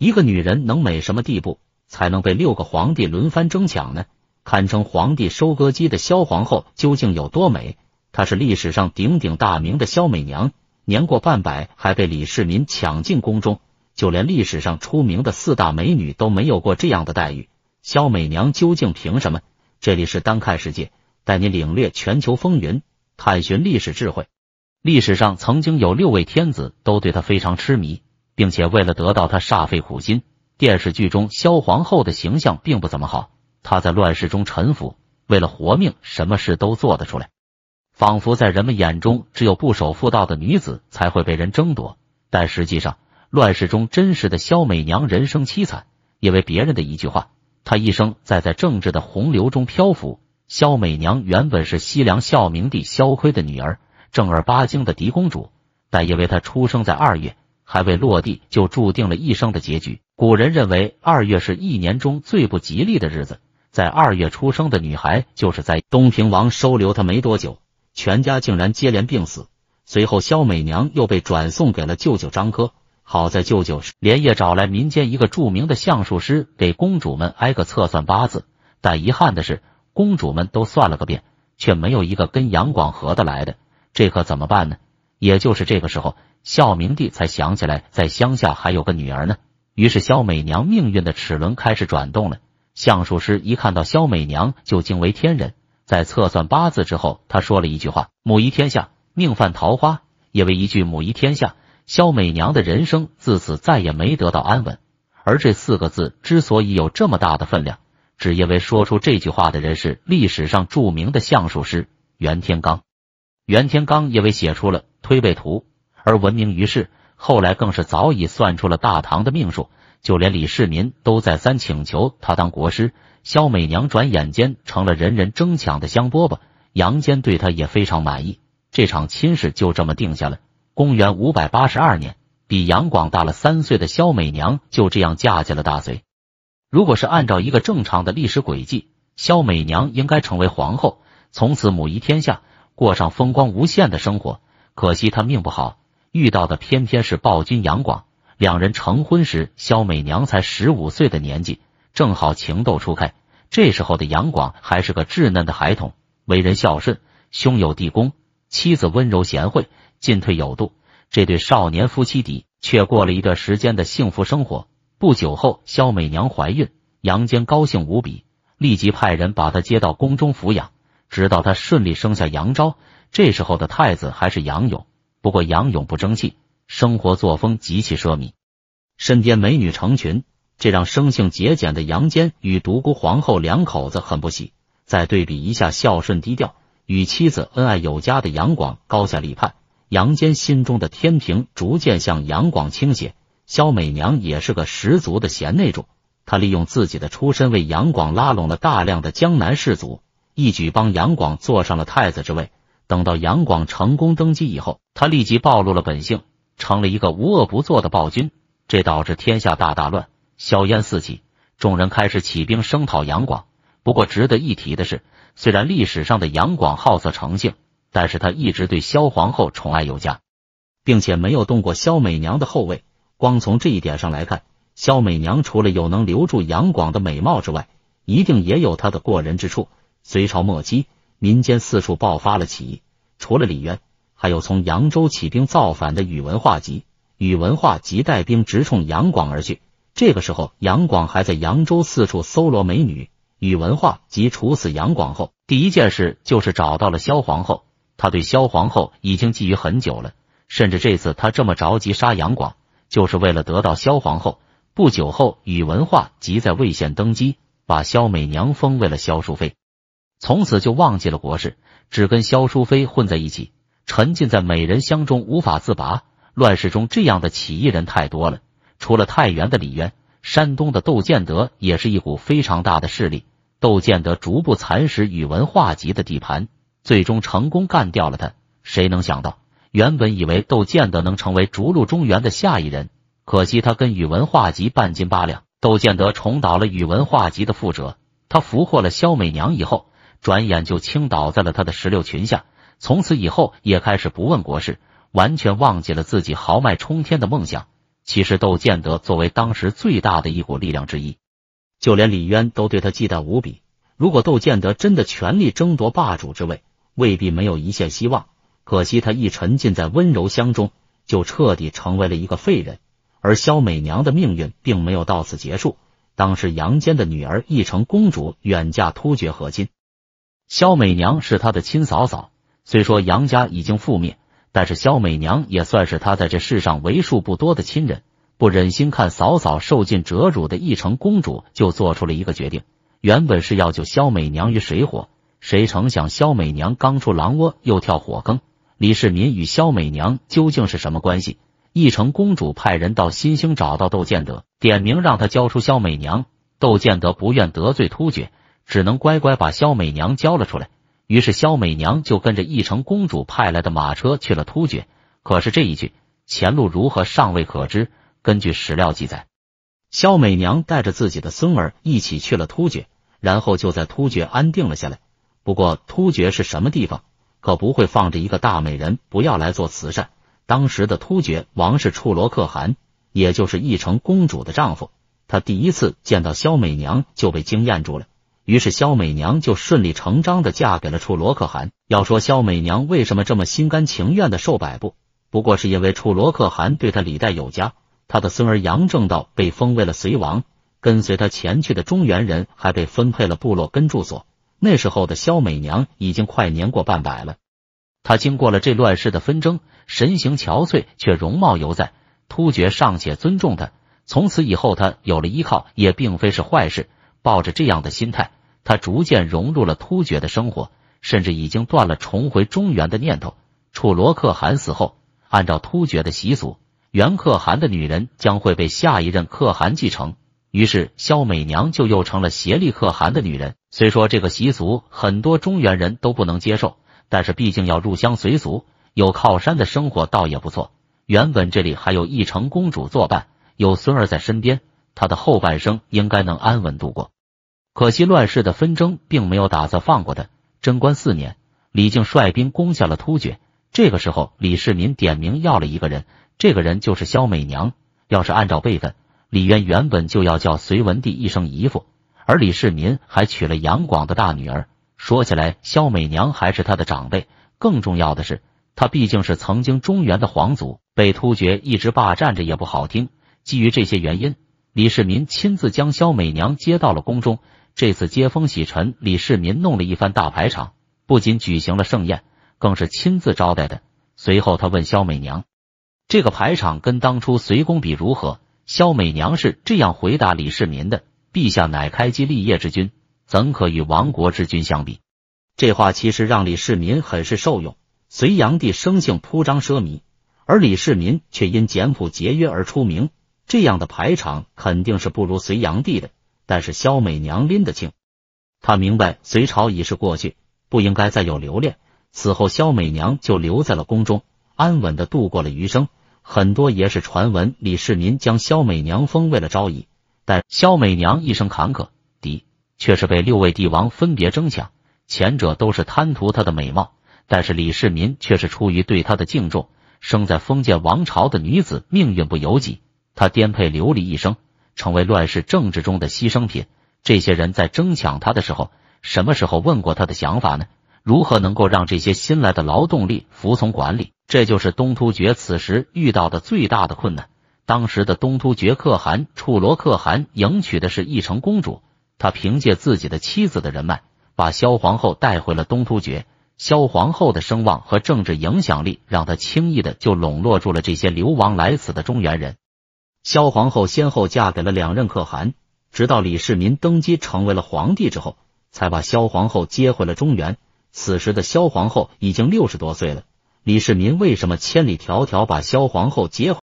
一个女人能美什么地步，才能被六个皇帝轮番争抢呢？堪称皇帝收割机的萧皇后究竟有多美？她是历史上鼎鼎大名的萧美娘，年过半百还被李世民抢进宫中，就连历史上出名的四大美女都没有过这样的待遇。萧美娘究竟凭什么？这里是单看世界，带你领略全球风云，探寻历史智慧。历史上曾经有六位天子都对她非常痴迷。并且为了得到他，煞费苦心。电视剧中萧皇后的形象并不怎么好，她在乱世中沉浮，为了活命，什么事都做得出来。仿佛在人们眼中，只有不守妇道的女子才会被人争夺。但实际上，乱世中真实的萧美娘人生凄惨，因为别人的一句话，她一生在在政治的洪流中漂浮。萧美娘原本是西凉孝明帝萧岿的女儿，正儿八经的嫡公主，但因为她出生在二月。还未落地，就注定了一生的结局。古人认为二月是一年中最不吉利的日子，在二月出生的女孩就是在东平王收留她没多久，全家竟然接连病死。随后，萧美娘又被转送给了舅舅张哥。好在舅舅连夜找来民间一个著名的相术师，给公主们挨个测算八字。但遗憾的是，公主们都算了个遍，却没有一个跟杨广合得来的。这可怎么办呢？也就是这个时候，孝明帝才想起来在乡下还有个女儿呢。于是，萧美娘命运的齿轮开始转动了。相术师一看到萧美娘就惊为天人，在测算八字之后，他说了一句话：“母仪天下，命犯桃花。”因为一句“母仪天下”，萧美娘的人生自此再也没得到安稳。而这四个字之所以有这么大的分量，只因为说出这句话的人是历史上著名的相术师袁天罡。袁天罡因为写出了推背图而闻名于世，后来更是早已算出了大唐的命数，就连李世民都再三请求他当国师。萧美娘转眼间成了人人争抢的香饽饽，杨坚对她也非常满意，这场亲事就这么定下了。公元五百八十二年，比杨广大了三岁的萧美娘就这样嫁进了大隋。如果是按照一个正常的历史轨迹，萧美娘应该成为皇后，从此母仪天下。过上风光无限的生活，可惜他命不好，遇到的偏偏是暴君杨广。两人成婚时，萧美娘才十五岁的年纪，正好情窦初开。这时候的杨广还是个稚嫩的孩童，为人孝顺，兄友弟恭，妻子温柔贤惠，进退有度。这对少年夫妻底却过了一段时间的幸福生活。不久后，萧美娘怀孕，杨坚高兴无比，立即派人把她接到宫中抚养。直到他顺利生下杨昭，这时候的太子还是杨勇，不过杨勇不争气，生活作风极其奢靡，身边美女成群，这让生性节俭的杨坚与独孤皇后两口子很不喜。再对比一下孝顺低调、与妻子恩爱有加的杨广，高下立判。杨坚心中的天平逐渐向杨广倾斜。萧美娘也是个十足的贤内助，她利用自己的出身为杨广拉拢了大量的江南士族。一举帮杨广坐上了太子之位。等到杨广成功登基以后，他立即暴露了本性，成了一个无恶不作的暴君。这导致天下大大乱，硝烟四起，众人开始起兵声讨杨广。不过值得一提的是，虽然历史上的杨广好色成性，但是他一直对萧皇后宠爱有加，并且没有动过萧美娘的后位。光从这一点上来看，萧美娘除了有能留住杨广的美貌之外，一定也有她的过人之处。隋朝末期，民间四处爆发了起义。除了李渊，还有从扬州起兵造反的宇文化及。宇文化及带兵直冲杨广而去。这个时候，杨广还在扬州四处搜罗美女。宇文化及处死杨广后，第一件事就是找到了萧皇后。他对萧皇后已经觊觎很久了，甚至这次他这么着急杀杨广，就是为了得到萧皇后。不久后，宇文化及在魏县登基，把萧美娘封为了萧淑妃。从此就忘记了国事，只跟萧淑妃混在一起，沉浸在美人香中无法自拔。乱世中这样的起义人太多了，除了太原的李渊，山东的窦建德也是一股非常大的势力。窦建德逐步蚕食宇文化及的地盘，最终成功干掉了他。谁能想到，原本以为窦建德能成为逐鹿中原的下一人，可惜他跟宇文化及半斤八两。窦建德重蹈了宇文化及的覆辙，他俘获了萧美娘以后。转眼就倾倒在了他的石榴裙下，从此以后也开始不问国事，完全忘记了自己豪迈冲天的梦想。其实，窦建德作为当时最大的一股力量之一，就连李渊都对他忌惮无比。如果窦建德真的全力争夺霸主之位，未必没有一线希望。可惜，他一沉浸在温柔乡中，就彻底成为了一个废人。而萧美娘的命运并没有到此结束。当时，杨坚的女儿义成公主远嫁突厥和亲。萧美娘是他的亲嫂嫂，虽说杨家已经覆灭，但是萧美娘也算是他在这世上为数不多的亲人，不忍心看嫂嫂受尽折辱的义成公主就做出了一个决定，原本是要救萧美娘于水火，谁成想萧美娘刚出狼窝又跳火坑。李世民与萧美娘究竟是什么关系？义成公主派人到新兴找到窦建德，点名让他交出萧美娘，窦建德不愿得罪突厥。只能乖乖把萧美娘交了出来。于是萧美娘就跟着义城公主派来的马车去了突厥。可是这一去，前路如何尚未可知。根据史料记载，萧美娘带着自己的孙儿一起去了突厥，然后就在突厥安定了下来。不过突厥是什么地方，可不会放着一个大美人不要来做慈善。当时的突厥王是处罗可汗，也就是义城公主的丈夫。他第一次见到萧美娘就被惊艳住了。于是，萧美娘就顺理成章的嫁给了楚罗可汗。要说萧美娘为什么这么心甘情愿的受摆布，不过是因为楚罗可汗对她礼待有加。他的孙儿杨正道被封为了随王，跟随他前去的中原人还被分配了部落跟住所。那时候的萧美娘已经快年过半百了，她经过了这乱世的纷争，神形憔悴，却容貌犹在。突厥尚且尊重她，从此以后她有了依靠，也并非是坏事。抱着这样的心态。他逐渐融入了突厥的生活，甚至已经断了重回中原的念头。楚罗可汗死后，按照突厥的习俗，原可汗的女人将会被下一任可汗继承。于是，萧美娘就又成了协力可汗的女人。虽说这个习俗很多中原人都不能接受，但是毕竟要入乡随俗。有靠山的生活倒也不错。原本这里还有一成公主作伴，有孙儿在身边，她的后半生应该能安稳度过。可惜乱世的纷争并没有打算放过他。贞观四年，李靖率兵攻下了突厥。这个时候，李世民点名要了一个人，这个人就是萧美娘。要是按照辈分，李渊原本就要叫隋文帝一声姨父，而李世民还娶了杨广的大女儿。说起来，萧美娘还是他的长辈。更重要的是，他毕竟是曾经中原的皇族，被突厥一直霸占着也不好听。基于这些原因，李世民亲自将萧美娘接到了宫中。这次接风洗尘，李世民弄了一番大排场，不仅举行了盛宴，更是亲自招待的。随后他问萧美娘：“这个排场跟当初隋公比如何？”萧美娘是这样回答李世民的：“陛下乃开基立业之君，怎可与亡国之君相比？”这话其实让李世民很是受用。隋炀帝生性铺张奢靡，而李世民却因简朴节约而出名，这样的排场肯定是不如隋炀帝的。但是萧美娘拎得清，她明白隋朝已是过去，不应该再有留恋。此后，萧美娘就留在了宫中，安稳的度过了余生。很多也是传闻，李世民将萧美娘封为了昭仪，但萧美娘一生坎坷，敌却是被六位帝王分别争抢。前者都是贪图她的美貌，但是李世民却是出于对她的敬重。生在封建王朝的女子命运不由己，她颠沛流离一生。成为乱世政治中的牺牲品。这些人在争抢他的时候，什么时候问过他的想法呢？如何能够让这些新来的劳动力服从管理？这就是东突厥此时遇到的最大的困难。当时的东突厥可汗楚罗可汗迎娶的是义成公主，他凭借自己的妻子的人脉，把萧皇后带回了东突厥。萧皇后的声望和政治影响力，让他轻易的就笼络住了这些流亡来此的中原人。萧皇后先后嫁给了两任可汗，直到李世民登基成为了皇帝之后，才把萧皇后接回了中原。此时的萧皇后已经六十多岁了，李世民为什么千里迢迢把萧皇后接回？